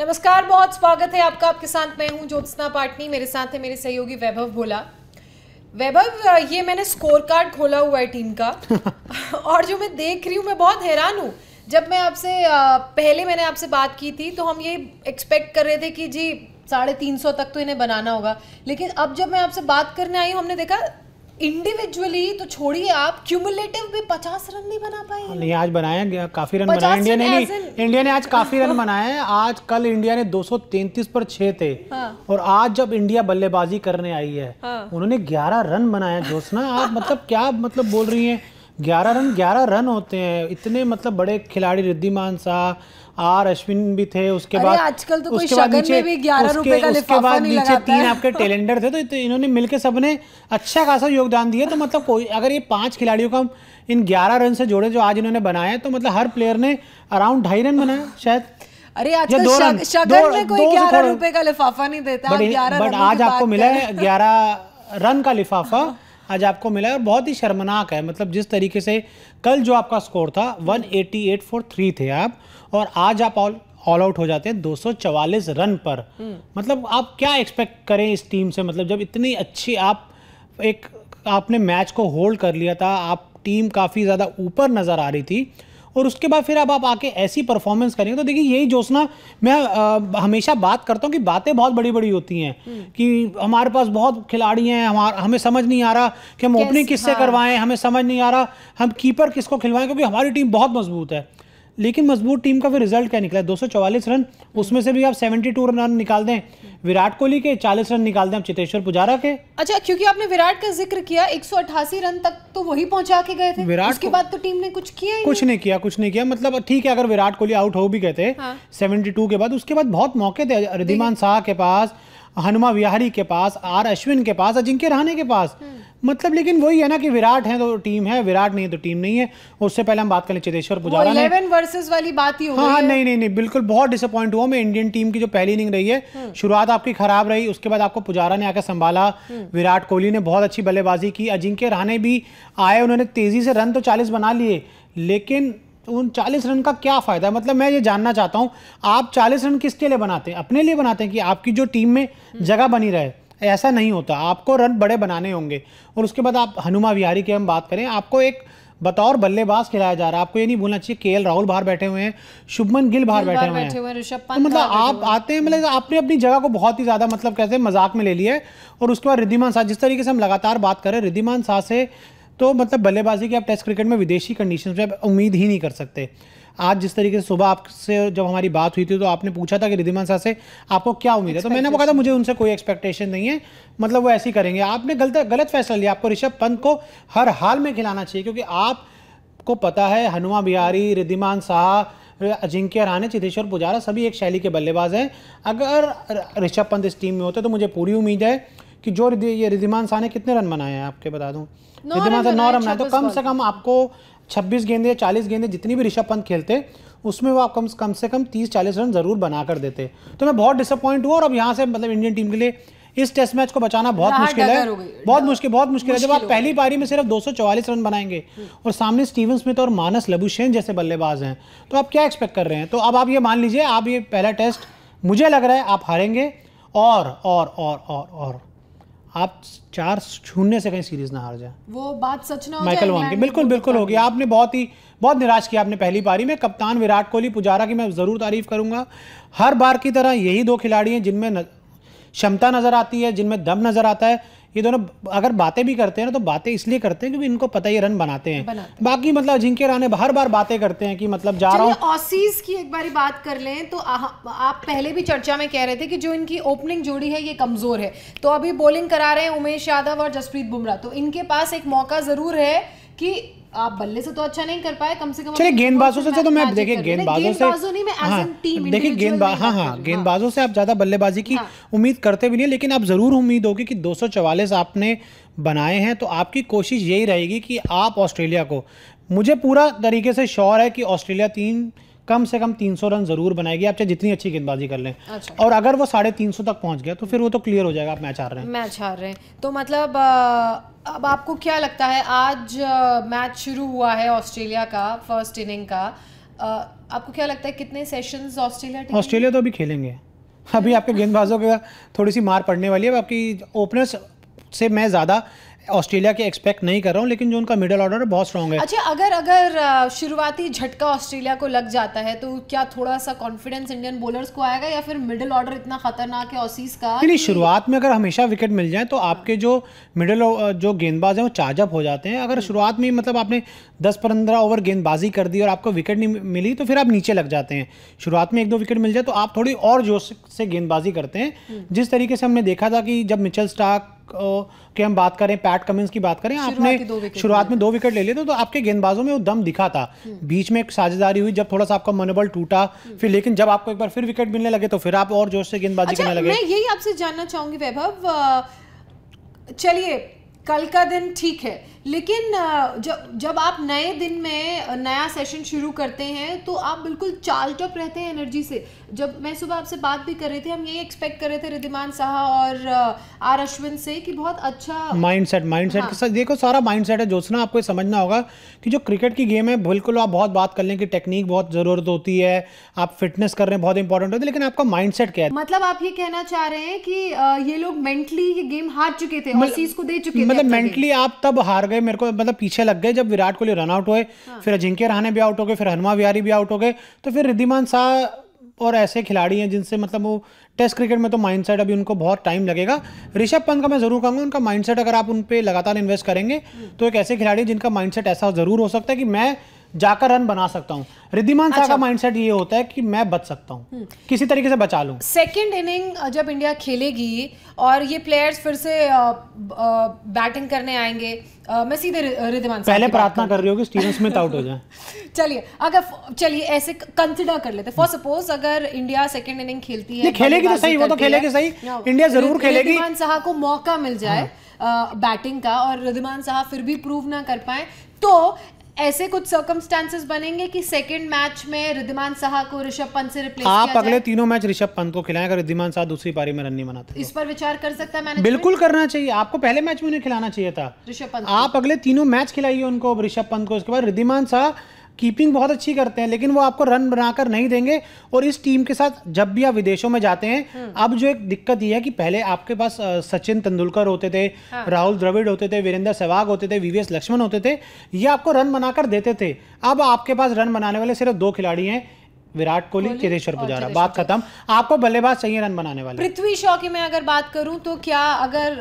नमस्कार बहुत स्वागत है आपका आपके साथ मैं हूं ज्योत्सना पाटनी मेरे साथ है मेरे सहयोगी वैभव भोला वैभव ये मैंने स्कोर कार्ड खोला हुआ है टीम का और जो मैं देख रही हूँ मैं बहुत हैरान हूँ जब मैं आपसे पहले मैंने आपसे बात की थी तो हम ये एक्सपेक्ट कर रहे थे कि जी साढ़े तीन सौ तक तो इन्हें बनाना होगा लेकिन अब जब मैं आपसे बात करने आई हूँ हमने देखा इंडिविजुअली तो छोड़िए आप क्यूमुलेटिव भी पचास रन नहीं बना पाए हाँ, नहीं आज बनाया गया काफी रन बनाया इंडिया ने नहीं इंडिया ने आज काफी रन बनाए हैं आज कल इंडिया ने 233 पर छह थे हाँ। और आज जब इंडिया बल्लेबाजी करने आई है हाँ। उन्होंने 11 रन बनाया जोशना आप मतलब क्या मतलब बोल रही हैं ग्यारह रन ग्यारह रन होते हैं इतने मतलब बड़े खिलाड़ी रिद्धिमान शाह आर अश्विन भी थे उसके बाद आजकल तो उसके बाद नीचे भी ग्यारह रुपए का उसके बाद नीचे तीन आपके टेलेंडर थे तो, इन्होंने मिलकर सबने अच्छा खासा योगदान दिया तो मतलब कोई अगर ये पांच खिलाड़ियों का इन ग्यारह रन से जोड़े जो आज इन्होंने बनाया तो मतलब हर प्लेयर ने अराउंड ढाई रन बनाया शायद अरे आजकल शगन में कोई तो ग्यारह रुपए का लिफाफा नहीं देता बट आज आपको मिला है ग्यारह रन का लिफाफा आज आपको मिला है और बहुत ही शर्मनाक है मतलब जिस तरीके से कल जो आपका स्कोर था one eighty eight for three थे आप और आज आप ऑल ऑल आउट हो जाते हैं 244 रन पर हम्म। मतलब आप क्या एक्सपेक्ट करें इस टीम से मतलब जब इतनी अच्छी आप एक आपने मैच को होल्ड कर लिया था आप टीम काफ़ी ज़्यादा ऊपर नज़र आ रही थी और उसके बाद फिर अब आप आके ऐसी परफॉर्मेंस करेंगे तो देखिए यही जोशना मैं आ, हमेशा बात करता हूँ कि बातें बहुत बड़ी बड़ी होती हैं हम्म। कि हमारे पास बहुत खिलाड़ी हैं हमें समझ नहीं आ रहा कि हम ओपनिंग किससे हाँ। करवाएं हमें समझ नहीं आ रहा हम कीपर किसको खिलवाएं क्योंकि हमारी टीम बहुत मजबूत है लेकिन मजबूत टीम का फिर रिजल्ट क्या निकला है रन उसमें से भी आप 72 रन निकाल दें विराट कोहली के 40 रन निकाल दें आप पुजारा के अच्छा क्योंकि आपने विराट का जिक्र किया अठासी रन तक तो वही पहुंचा के गए थे विराट उसके बाद तो टीम ने कुछ किया कुछ नहीं किया कुछ नहीं किया मतलब ठीक है अगर विराट कोहली आउट हो भी गए थे सेवेंटी हाँ। के बाद उसके बाद बहुत मौके थे रिधिमान शाह के पास हनुमा विहारी के पास आर अश्विन के पास अजिंक्य रहने के पास हम्म। मतलब लेकिन वही है ना कि विराट है तो टीम है विराट नहीं है तो टीम नहीं है उससे पहले हम बात कर लें चेतेश्वर पुजारा इलेवन वर्सेस वाली बात ही हो हाँ, हाँ नहीं नहीं नहीं बिल्कुल बहुत डिसअपॉइंट हुआ मैं इंडियन टीम की जो पहली इनिंग रही है हम्म। शुरुआत आपकी खराब रही उसके बाद आपको पुजारा ने आकर संभाला हम्म। विराट कोहली ने बहुत अच्छी बल्लेबाजी की अजिंक्य रहने भी आए उन्होंने तेजी से रन तो चालीस बना लिए लेकिन तो उन चालीस रन का क्या फ़ायदा मतलब मैं ये जानना चाहता हूँ आप चालीस रन किसके लिए बनाते हैं अपने लिए बनाते हैं कि आपकी जो टीम में जगह बनी रहे ऐसा नहीं होता आपको रन बड़े बनाने होंगे और उसके बाद आप हनुमा विहारी की हम बात करें आपको एक बतौर बल्लेबाज खिलाया जा रहा है आपको ये नहीं भूलना चाहिए के राहुल बाहर बैठे हुए हैं शुभमन गिल बाहर बैठे, बैठे हुए हैं तो मतलब आप आते हैं मतलब आपने अपनी जगह को बहुत ही ज़्यादा मतलब कहते हैं मजाक में ले लिया है और उसके बाद रिद्धिमान शाह जिस तरीके से हम लगातार बात करें रिद्धिमान शाह से तो मतलब बल्लेबाजी की आप टेस्ट क्रिकेट में विदेशी कंडीशन में उम्मीद ही नहीं कर सकते आज जिस तरीके से सुबह आपसे जब हमारी बात हुई थी तो आपने पूछा था कि रिधिमान शाह से आपको क्या उम्मीद है तो मैंने वो कहा था मुझे उनसे कोई एक्सपेक्टेशन नहीं है मतलब वो ऐसे करेंगे आपने गलत गलत फैसला लिया आपको ऋषभ पंत को हर हाल में खिलाना चाहिए क्योंकि आपको पता है हनुमा बिहारी रिधिमान शाह अजिंक्य रहाने चितेश्वर पुजारा सभी एक शैली के बल्लेबाज हैं अगर ऋषभ पंत इस टीम में होते तो मुझे पूरी उम्मीद है कि जो ये रिधिमान शाह ने कितने रन बनाए हैं आपके बता दूँ रिधिमान शाह नौ रन बनाए तो कम से कम आपको छब्बीस गेंदे चालीस गेंदे जितनी भी ऋषभ पंत खेलते उसमें वो आप कम कम से कम तीस चालीस रन जरूर बना कर देते तो मैं बहुत डिसअपॉइंट हुआ और अब यहाँ से मतलब इंडियन टीम के लिए इस टेस्ट मैच को बचाना बहुत मुश्किल है बहुत मुश्किल बहुत मुश्किल है जब आप पहली पारी में सिर्फ 244 रन बनाएंगे और सामने स्टीवन स्मिथ और मानस लबुशेन जैसे बल्लेबाज हैं तो आप क्या एक्सपेक्ट कर रहे हैं तो अब आप ये मान लीजिए आप ये पहला टेस्ट मुझे लग रहा है आप हारेंगे और और और और और आप चार शून्य से कहीं सीरीज ना हार जाए वो बात सच ना माइकल वॉन की बिल्कुल बिल्कुल होगी आपने बहुत ही बहुत निराश किया आपने पहली पारी में कप्तान विराट कोहली पुजारा की मैं ज़रूर तारीफ करूंगा हर बार की तरह यही दो खिलाड़ी हैं जिनमें क्षमता नज़र आती है जिनमें दम नज़र आता है ये दोनों अगर बातें भी करते हैं ना तो बातें इसलिए करते हैं क्योंकि इनको पता ही रन बनाते हैं बनाते बाकी मतलब अजिंक्य रहा हर बार बातें करते हैं कि मतलब जा रहा हूँ ऑसीज की एक बार बात कर लें तो आ, आप पहले भी चर्चा में कह रहे थे कि जो इनकी ओपनिंग जोड़ी है ये कमजोर है तो अभी बॉलिंग करा रहे हैं उमेश यादव और जसप्रीत बुमराह तो इनके पास एक मौका जरूर है कि आप बल्ले से तो अच्छा नहीं कर पाए कम से कम चलिए गेंदबाजों से, तो मैं देखिए गेंदबाजों से हाँ, देखिए गेंदबाज हाँ हाँ गेंदबाजों से आप ज़्यादा बल्लेबाजी की हाँ। उम्मीद करते भी नहीं लेकिन आप ज़रूर उम्मीद होगी कि दो आपने बनाए हैं तो आपकी कोशिश यही रहेगी कि आप ऑस्ट्रेलिया को मुझे पूरा तरीके से श्योर है कि ऑस्ट्रेलिया तीन कम से कम 300 रन जरूर बनाएगी आप चाहे जितनी अच्छी गेंदबाजी कर लें अच्छा। और अगर वो साढ़े तीन सौ तक पहुंच गया तो फिर वो तो क्लियर हो जाएगा आप मैच हार रहे हैं मैच हार रहे हैं तो मतलब अब आपको क्या लगता है आज मैच शुरू हुआ है ऑस्ट्रेलिया का फर्स्ट इनिंग का आपको क्या लगता है कितने सेशंस ऑस्ट्रेलिया ऑस्ट्रेलिया तो अभी खेलेंगे अभी आपके गेंदबाजों के थोड़ी सी मार पड़ने वाली है आपकी ओपनर्स से मैं ज़्यादा ऑस्ट्रेलिया के एक्सपेक्ट नहीं कर रहा हूँ लेकिन जो उनका मिडल ऑर्डर है बहुत स्ट्रॉन्ग है अच्छा अगर अगर शुरुआती झटका ऑस्ट्रेलिया को लग जाता है तो क्या थोड़ा सा कॉन्फिडेंस इंडियन बॉलर्स को आएगा या फिर मिडिल ऑर्डर इतना खतरनाक है ऑसीज का नहीं शुरुआत में अगर हमेशा विकेट मिल जाए तो आपके जो मिडल जो गेंदबाज हैं वो चार्जअप हो जाते हैं अगर हम्म। शुरुआत में मतलब आपने दस पंद्रह ओवर गेंदबाजी कर दी और आपको विकेट नहीं मिली तो फिर आप नीचे लग जाते हैं शुरुआत में एक दो विकेट मिल जाए तो आप थोड़ी और जोश से गेंदबाजी करते हैं हम्म। जिस तरीके से हमने देखा था कि जब मिचल स्टार्क की हम बात करें पैट पैट कमिंस की बात करें आपने शुरुआत में दो विकेट ले लिए थे तो, तो आपके गेंदबाजों में वो दम दिखा था हम्म। बीच में एक साझेदारी हुई जब थोड़ा सा आपका मनोबल टूटा हम्म। फिर लेकिन जब आपको एक बार फिर विकेट मिलने लगे तो फिर आप और जोश से गेंदबाजी अच्छा, करने लगे मैं यही आपसे जानना चाहूंगी वैभव चलिए कल का दिन ठीक है लेकिन जब जब आप नए दिन में नया सेशन शुरू करते हैं तो आप बिल्कुल चाल टॉप रहते हैं एनर्जी से जब मैं सुबह आपसे बात भी कर रही थी हम यही एक्सपेक्ट कर रहे थे रिधिमान साहा और आर अश्विन से कि बहुत अच्छा माइंड सेट माइंड सेट हाँ। देखो सारा माइंड सेट है जोसना आपको समझना होगा कि जो क्रिकेट की गेम है बिल्कुल आप बहुत बात कर लें कि टेक्निक बहुत ज़रूरत होती है आप फिटनेस कर रहे हैं बहुत इंपॉर्टेंट होती है लेकिन आपका माइंड क्या है मतलब आप ये कहना चाह रहे हैं कि ये लोग मेंटली ये गेम हार चुके थे और मतलब चीज़ को दे चुके थे मतलब मतलब मेंटली आप तब हार गए मेरे को मतलब पीछे लग गए जब विराट कोहली रन आउट हुए हाँ। फिर अजिंक्य रहाने भी आउट हो गए फिर हनुमा विहारी भी आउट हो गए तो फिर रिद्धिमान शाह और ऐसे खिलाड़ी हैं जिनसे मतलब वो टेस्ट क्रिकेट में तो माइंडसेट अभी उनको बहुत टाइम लगेगा ऋषभ पंत का मैं जरूर कहूंगा उनका माइंडसेट अगर आप उन पर लगातार इन्वेस्ट करेंगे हम्म। तो एक ऐसे खिलाड़ी जिनका माइंडसेट ऐसा जरूर हो सकता है कि मैं जाकर रन बना सकता हूँ रिद्धिमान अच्छा। का माइंडसेट ये होता है कि मैं बच सकता हूँ हम्म। किसी तरीके से बचा लूँ सेकेंड इनिंग जब इंडिया खेलेगी और ये प्लेयर्स फिर से बैटिंग करने आएंगे मैं सीधे रिद्धिमान पहले प्रार्थना कर रही हो कि स्टीवन स्मिथ आउट हो जाए चलिए अगर चलिए ऐसे कंसिडर कर लेते फॉर सपोज अगर इंडिया सेकेंड इनिंग खेलती है खेलेगी तो सही वो तो खेलेगी सही इंडिया जरूर खेलेगी रिद्धिमान शाह को मौका मिल जाए बैटिंग हाँ। का और रिद्धिमान शाह फिर भी प्रूव ना कर पाए तो ऐसे कुछ सर्कमस्टांसेस बनेंगे कि सेकंड मैच में रिद्धिमान साहा को ऋषभ पंत से रिप्लेस आप अगले तीनों मैच ऋषभ पंत को खिलाएं अगर रिद्धिमान साहा दूसरी पारी में रन नहीं बनाते तो। इस पर विचार कर सकता है बिल्कुल करना चाहिए आपको पहले मैच में उन्हें खिलाना चाहिए था ऋषभ पंत आप अगले तीनों मैच खिलाइए उनको ऋषभ पंत को उसके बाद रिद्धिमान साहा कीपिंग बहुत अच्छी करते हैं लेकिन वो आपको रन बनाकर नहीं देंगे और इस टीम के साथ जब भी आप विदेशों में जाते हैं हम्म। अब जो एक दिक्कत ये है कि पहले आपके पास सचिन तेंदुलकर होते थे हाँ। राहुल द्रविड़ होते थे वीरेंद्र सहवाग होते थे वीवीएस लक्ष्मण होते थे ये आपको रन बनाकर देते थे अब आपके पास रन बनाने वाले सिर्फ दो खिलाड़ी हैं विराट कोहली चेतेश्वर पुजारा बात खत्म आपको बल्लेबाज सही रन बनाने वाले पृथ्वी शॉ की मैं अगर बात करूं तो क्या अगर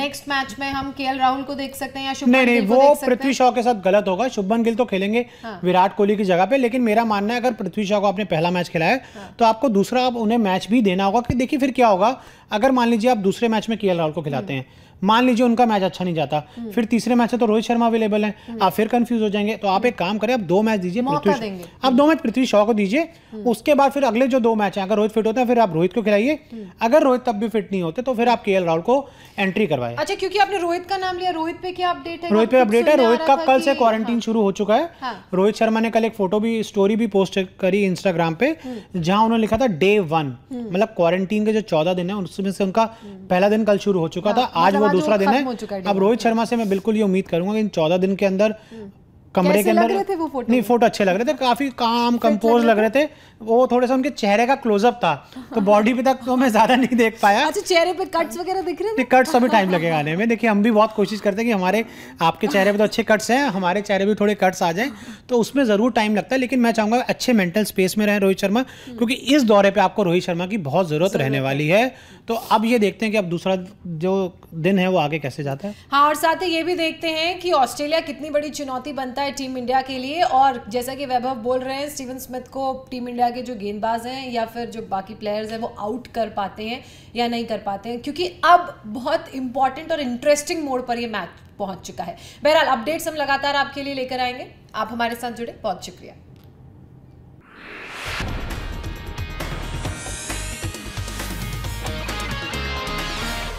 नेक्स्ट मैच में हम के राहुल को देख सकते हैं या नहीं नहीं वो पृथ्वी शॉ के साथ गलत होगा शुभमन गिल तो खेलेंगे हाँ। विराट कोहली की जगह पे लेकिन मेरा मानना है अगर पृथ्वी शॉ को आपने पहला मैच खिलाया हाँ। तो आपको दूसरा आप उन्हें मैच भी देना होगा कि देखिए फिर क्या होगा अगर मान लीजिए आप दूसरे मैच में के राहुल को खिलाते हम्म। हैं मान लीजिए उनका मैच अच्छा नहीं जाता हम्म। फिर तीसरे मैच है तो रोहित शर्मा अवेलेबल है हम्म। आप फिर कंफ्यूज हो जाएंगे तो आप एक काम करें आप दो मैच दीजिए पृथ्वी आप दो मैच पृथ्वी शॉ को दीजिए हम्म। उसके बाद फिर अगले जो दो मैच है अगर रोहित फिट होता है फिर आप रोहित को खिलाइए अगर रोहित तब भी फिट नहीं होते तो फिर आप के राहुल को एंट्री करवाए अच्छा क्योंकि आपने रोहित का नाम लिया रोहित पे क्या अपडेट है रोहित पे अपडेट है रोहित का कल से क्वारंटीन हाँ। शुरू हो चुका है हाँ। रोहित शर्मा ने कल एक फोटो भी स्टोरी भी पोस्ट करी इंस्टाग्राम पे जहां उन्होंने लिखा था डे वन मतलब क्वारंटीन के जो चौदह दिन है उसमें से उनका पहला दिन कल शुरू हो चुका हाँ, था आज मतलब वो दूसरा दिन है अब रोहित शर्मा से मैं बिल्कुल ये उम्मीद करूंगा कि इन चौदह दिन के अंदर कमरे के अंदर फोटो नहीं फोटो अच्छे लग रहे थे काफी काम कंपोज लग रहे थे वो थोड़े सा उनके चेहरे का क्लोजअप था तो बॉडी पे तक तो मैं ज्यादा नहीं देख पाया अच्छा चेहरे पे कट्स वगैरह दिख रहे हैं कट्स अभी टाइम लगेगा आने में देखिए हम भी बहुत कोशिश करते हैं कि हमारे आपके चेहरे पे तो अच्छे कट्स हैं हमारे चेहरे पे थोड़े कट्स आ जाए तो उसमें जरूर टाइम लगता है लेकिन मैं चाहूंगा अच्छे मेंटल स्पेस में रहे रोहित शर्मा क्योंकि इस दौरे पर आपको रोहित शर्मा की बहुत जरूरत रहने वाली है तो अब ये देखते हैं कि अब दूसरा जो दिन है वो आगे कैसे जाता है हाँ और साथ ही ये भी देखते हैं कि ऑस्ट्रेलिया कितनी बड़ी चुनौती बनता सकता है टीम इंडिया के लिए और जैसा कि वैभव बोल रहे हैं स्टीवन स्मिथ को टीम इंडिया के जो गेंदबाज हैं या फिर जो बाकी प्लेयर्स हैं वो आउट कर पाते हैं या नहीं कर पाते हैं क्योंकि अब बहुत इंपॉर्टेंट और इंटरेस्टिंग मोड पर ये मैच पहुंच चुका है बहरहाल अपडेट्स हम लगातार आपके लिए लेकर आएंगे आप हमारे साथ जुड़े बहुत शुक्रिया